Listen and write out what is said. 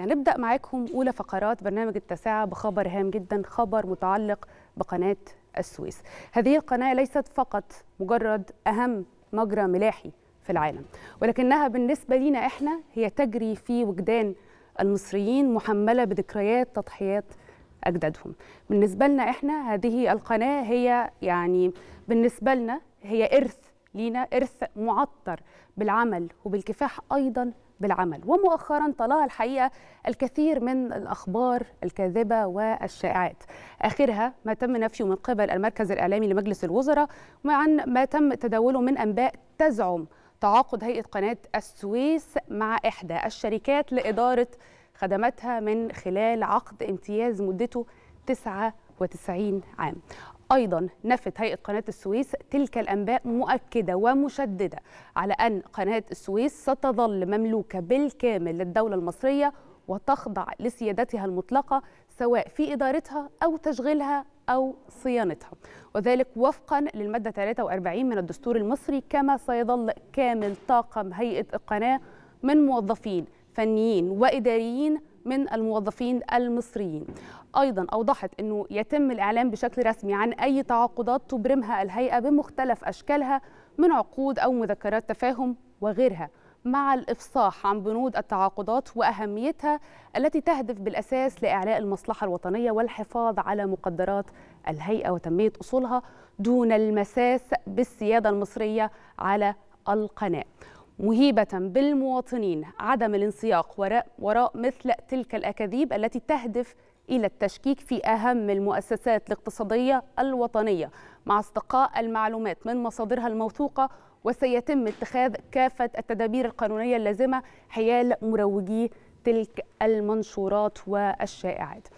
هنبدأ معاكم أولى فقرات برنامج التاسعة بخبر هام جدا خبر متعلق بقناة السويس هذه القناة ليست فقط مجرد أهم مجرى ملاحي في العالم ولكنها بالنسبة لنا إحنا هي تجري في وجدان المصريين محملة بذكريات تضحيات أجدادهم بالنسبة لنا إحنا هذه القناة هي يعني بالنسبة لنا هي إرث لينا إرث معطر بالعمل وبالكفاح أيضا بالعمل ومؤخرا طلع الحقيقة الكثير من الأخبار الكاذبة والشائعات آخرها ما تم نفيه من قبل المركز الإعلامي لمجلس الوزراء وعن ما تم تداوله من أنباء تزعم تعاقد هيئة قناة السويس مع إحدى الشركات لإدارة خدماتها من خلال عقد امتياز مدته تسعة 91 عام أيضا نفت هيئة قناة السويس تلك الأنباء مؤكدة ومشددة على أن قناة السويس ستظل مملوكة بالكامل للدولة المصرية وتخضع لسيادتها المطلقة سواء في إدارتها أو تشغيلها أو صيانتها وذلك وفقا للمادة 43 من الدستور المصري كما سيظل كامل طاقم هيئة القناة من موظفين فنيين وإداريين من الموظفين المصريين ايضا اوضحت انه يتم الاعلان بشكل رسمي عن اي تعاقدات تبرمها الهيئه بمختلف اشكالها من عقود او مذكرات تفاهم وغيرها مع الافصاح عن بنود التعاقدات واهميتها التي تهدف بالاساس لاعلاء المصلحه الوطنيه والحفاظ على مقدرات الهيئه وتنميه اصولها دون المساس بالسياده المصريه على القناه مهيبة بالمواطنين عدم الانسياق وراء, وراء مثل تلك الأكاذيب التي تهدف إلى التشكيك في أهم المؤسسات الاقتصادية الوطنية مع استقاء المعلومات من مصادرها الموثوقة وسيتم اتخاذ كافة التدابير القانونية اللازمة حيال مروجي تلك المنشورات والشائعات